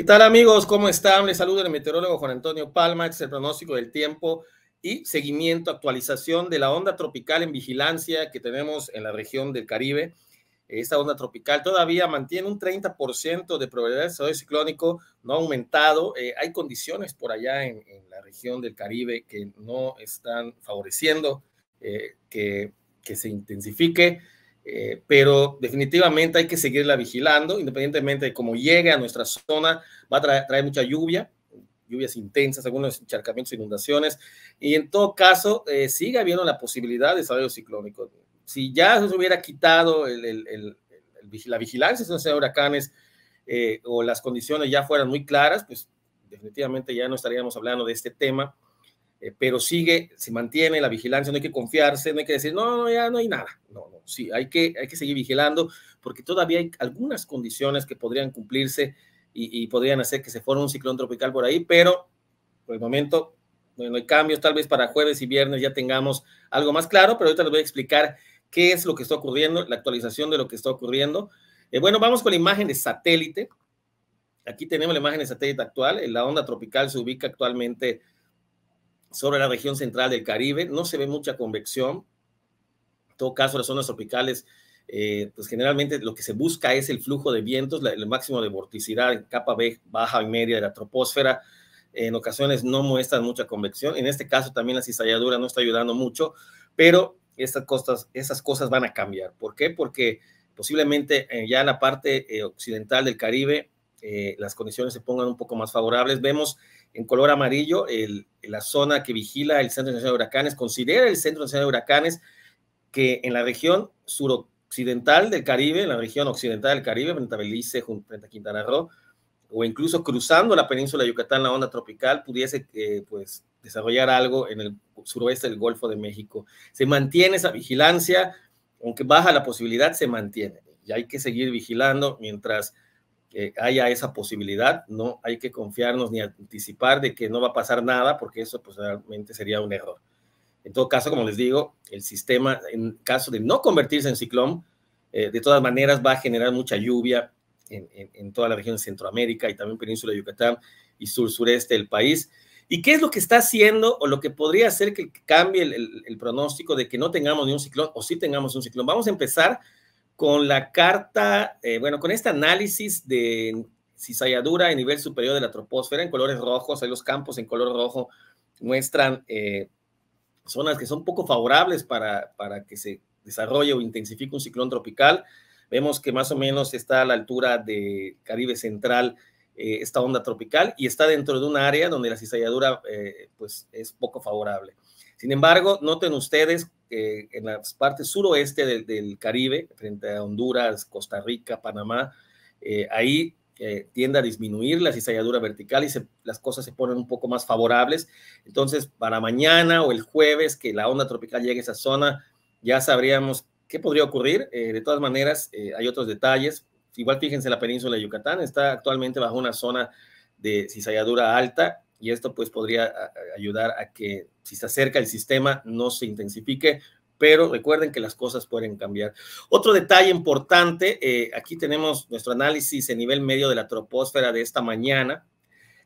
¿Qué tal amigos? ¿Cómo están? Les saluda el meteorólogo Juan Antonio Palma, este el pronóstico del tiempo y seguimiento, actualización de la onda tropical en vigilancia que tenemos en la región del Caribe. Esta onda tropical todavía mantiene un 30% de probabilidad de desarrollo ciclónico, no ha aumentado. Eh, hay condiciones por allá en, la región del Caribe que no están favoreciendo eh, que, que se intensifique eh, pero definitivamente hay que seguirla vigilando, independientemente de cómo llegue a nuestra zona, va a traer, mucha lluvia, lluvias intensas, algunos encharcamientos, inundaciones, y en todo caso eh, sigue habiendo la posibilidad de desarrollo ciclónico. Si ya se hubiera quitado el, el, el, la vigilancia de huracanes eh, o las condiciones ya fueran muy claras, pues definitivamente ya no estaríamos hablando de este tema eh, pero sigue, se mantiene la vigilancia, no hay que confiarse, no hay que decir, no, no, ya no hay nada. No, no, sí, hay que, hay que seguir vigilando porque todavía hay algunas condiciones que podrían cumplirse y, podrían hacer que se forme un ciclón tropical por ahí, pero por el momento no hay cambios, tal vez para jueves y viernes ya tengamos algo más claro, pero ahorita les voy a explicar qué es lo que está ocurriendo, la actualización de lo que está ocurriendo. Eh, bueno, vamos con la imagen de satélite. Aquí tenemos la imagen de satélite actual. Eh, la onda tropical se ubica actualmente sobre la región central del Caribe. No se ve mucha convección. En todo caso, las zonas tropicales, eh, pues generalmente lo que se busca es el flujo de vientos, el máximo de vorticidad en capa B, baja y media de la troposfera. En ocasiones no muestran mucha convección. En este caso también la cizalladura no está ayudando mucho, pero estas costas esas cosas van a cambiar. ¿Por qué? Porque posiblemente eh, ya en la parte eh, occidental del Caribe las condiciones se pongan un poco más favorables. Vemos en color amarillo la zona que vigila el Centro Nacional de Huracanes, considera el Centro Nacional de Huracanes que en la región suroccidental del Caribe, en la región occidental del Caribe, frente a Belice, frente a Quintana Roo, o incluso cruzando la península de Yucatán, la onda tropical, pudiese eh, pues, desarrollar algo en el suroeste del Golfo de México. Se mantiene esa vigilancia, aunque baja la posibilidad, se mantiene. Y hay que seguir vigilando mientras que eh, haya esa posibilidad, no hay que confiarnos ni anticipar de que no va a pasar nada, porque eso pues realmente sería un error. En todo caso, como les digo, el sistema, en caso de no convertirse en ciclón, eh, de todas maneras va a generar mucha lluvia en, toda la región de Centroamérica y también península de Yucatán y sur-sureste del país. ¿Y qué es lo que está haciendo o lo que podría hacer que cambie el, el pronóstico de que no tengamos ni un ciclón o sí tengamos un ciclón? Vamos a empezar con la carta, eh, bueno, con este análisis de cizalladura a nivel superior de la troposfera en colores rojos, hay los campos en color rojo muestran eh, zonas que son poco favorables para, para que se desarrolle o intensifique un ciclón tropical. Vemos que más o menos está a la altura de Caribe Central eh, esta onda tropical y está dentro de un área donde la cizalladura pues es poco favorable. Sin embargo, noten ustedes eh, en la parte suroeste del, Caribe, frente a Honduras, Costa Rica, Panamá, eh, ahí eh, tiende a disminuir la cizalladura vertical y las cosas se ponen un poco más favorables. Entonces, para mañana o el jueves que la onda tropical llegue a esa zona, ya sabríamos qué podría ocurrir. de todas maneras, hay otros detalles. Igual fíjense, la península de Yucatán está actualmente bajo una zona de cizalladura alta y esto pues podría ayudar a que si se acerca el sistema no se intensifique, pero recuerden que las cosas pueden cambiar. Otro detalle importante, eh, aquí tenemos nuestro análisis en nivel medio de la troposfera de esta mañana.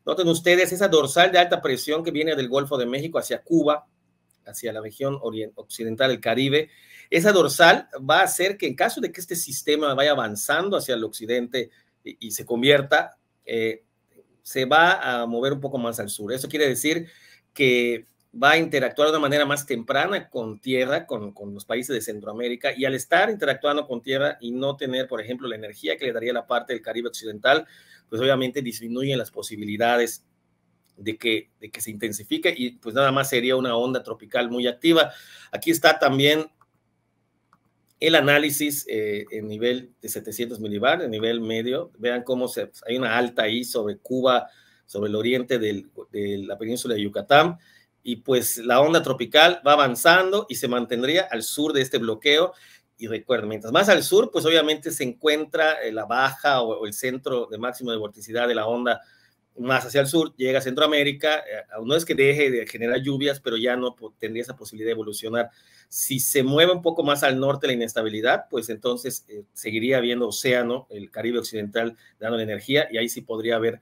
Noten ustedes esa dorsal de alta presión que viene del Golfo de México hacia Cuba, hacia la región occidental del Caribe. Esa dorsal va a hacer que en caso de que este sistema vaya avanzando hacia el occidente y, se convierta, eh, se va a mover un poco más al sur. Eso quiere decir que va a interactuar de una manera más temprana con tierra, con, los países de Centroamérica, y al estar interactuando con tierra y no tener, por ejemplo, la energía que le daría la parte del Caribe Occidental, pues obviamente disminuyen las posibilidades de que, de que se intensifique y pues nada más sería una onda tropical muy activa. Aquí está también el análisis eh, en nivel de 700 milibar, en nivel medio. Vean cómo se, pues, hay una alta ahí sobre Cuba, sobre el oriente de la península de Yucatán. Y pues la onda tropical va avanzando y se mantendría al sur de este bloqueo. Y recuerden, mientras más al sur, pues obviamente se encuentra eh, la baja o, o el centro de máximo de vorticidad de la onda más hacia el sur, llega a Centroamérica, eh, no es que deje de generar lluvias, pero ya no tendría esa posibilidad de evolucionar. Si se mueve un poco más al norte la inestabilidad, pues entonces eh, seguiría habiendo océano, el Caribe occidental dando energía y ahí sí podría haber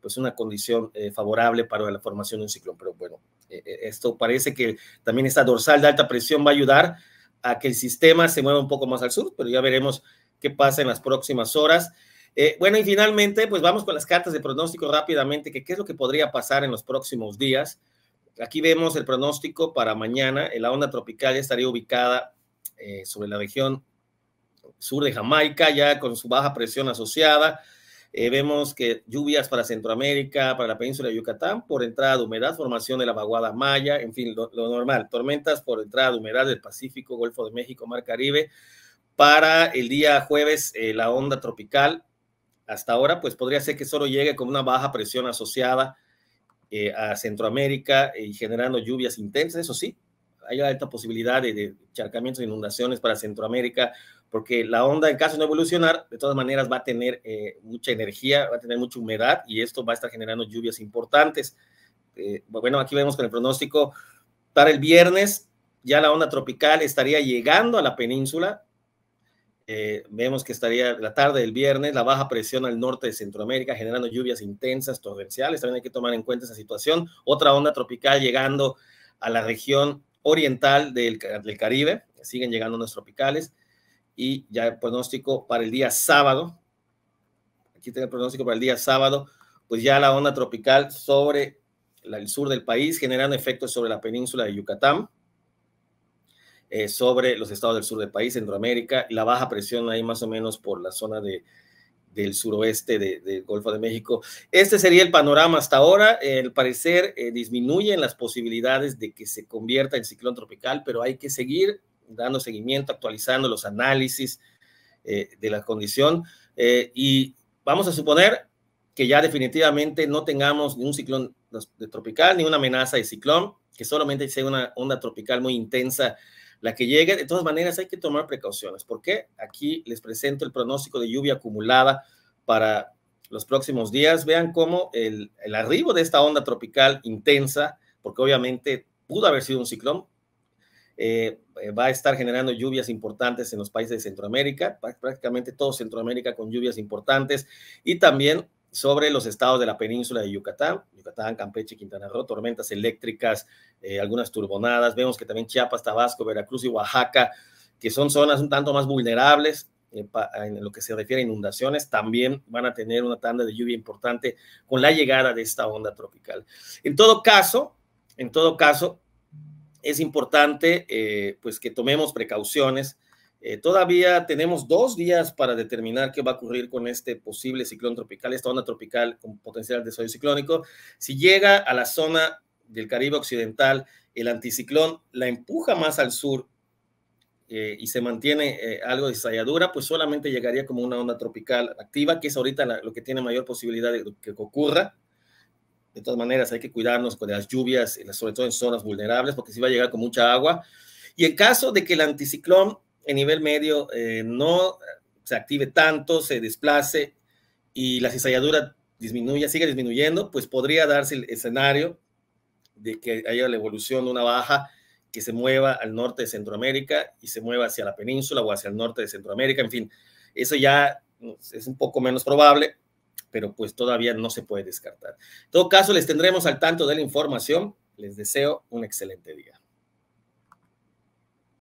pues una condición eh, favorable para la formación de un ciclón. Pero bueno, esto parece que también esta dorsal de alta presión va a ayudar a que el sistema se mueva un poco más al sur, pero ya veremos qué pasa en las próximas horas. Eh, bueno, y finalmente, pues vamos con las cartas de pronóstico rápidamente, que qué es lo que podría pasar en los próximos días. Aquí vemos el pronóstico para mañana. Eh, la onda tropical ya estaría ubicada eh, sobre la región sur de Jamaica, ya con su baja presión asociada. vemos que lluvias para Centroamérica, para la península de Yucatán, por entrada de humedad, formación de la vaguada Maya, en fin, lo, normal. Tormentas por entrada de humedad del Pacífico, Golfo de México, Mar Caribe. Para el día jueves, la onda tropical hasta ahora, pues podría ser que solo llegue con una baja presión asociada eh, a Centroamérica y eh, generando lluvias intensas, eso sí, hay alta posibilidad de, charcamientos e inundaciones para Centroamérica, porque la onda, en caso de no evolucionar, de todas maneras va a tener eh, mucha energía, va a tener mucha humedad y esto va a estar generando lluvias importantes. bueno, aquí vemos con el pronóstico para el viernes, ya la onda tropical estaría llegando a la península, eh, vemos que estaría la tarde del viernes la baja presión al norte de Centroamérica generando lluvias intensas, torrenciales. También hay que tomar en cuenta esa situación. Otra onda tropical llegando a la región oriental del, del Caribe. Siguen llegando unos tropicales. Y ya el pronóstico para el día sábado. Aquí tengo el pronóstico para el día sábado. Pues ya la onda tropical sobre el sur del país generando efectos sobre la península de Yucatán eh, sobre los estados del sur del país, Centroamérica, la baja presión ahí más o menos por la zona de, del suroeste del Golfo de México. Este sería el panorama hasta ahora. el al parecer eh, disminuyen las posibilidades de que se convierta en ciclón tropical, pero hay que seguir dando seguimiento, actualizando los análisis eh, de la condición. y vamos a suponer que ya definitivamente no tengamos ni un ciclón tropical, ni una amenaza de ciclón, que solamente sea una onda tropical muy intensa la que llegue. De todas maneras, hay que tomar precauciones. porque Aquí les presento el pronóstico de lluvia acumulada para los próximos días. Vean cómo el, arribo de esta onda tropical intensa, porque obviamente pudo haber sido un ciclón, eh, eh, va a estar generando lluvias importantes en los países de Centroamérica, prácticamente todo Centroamérica con lluvias importantes y también sobre los estados de la península de Yucatán, Yucatán, Campeche, Quintana Roo, tormentas eléctricas, eh, algunas turbonadas. Vemos que también Chiapas, Tabasco, Veracruz y Oaxaca, que son zonas un tanto más vulnerables eh, en, lo que se refiere a inundaciones, también van a tener una tanda de lluvia importante con la llegada de esta onda tropical. En todo caso, en todo caso, es importante eh, pues que tomemos precauciones eh, todavía tenemos dos días para determinar qué va a ocurrir con este posible ciclón tropical, esta onda tropical con potencial de desarrollo ciclónico. Si llega a la zona del Caribe Occidental, el anticiclón la empuja más al sur eh, y se mantiene eh, algo de estalladura, pues solamente llegaría como una onda tropical activa, que es ahorita lo que tiene mayor posibilidad de que ocurra. De todas maneras, hay que cuidarnos con las lluvias, sobre todo en zonas vulnerables, porque si va a llegar con mucha agua. Y en caso de que el anticiclón en nivel medio eh, no se active tanto, se desplace y la cizalladura disminuya, sigue disminuyendo, pues podría darse el escenario de que haya la evolución de una baja que se mueva al norte de Centroamérica y se mueva hacia la península o hacia el norte de Centroamérica, en fin, eso ya es un poco menos probable, pero pues todavía no se puede descartar. En todo caso, les tendremos al tanto de la información. Les deseo un excelente día.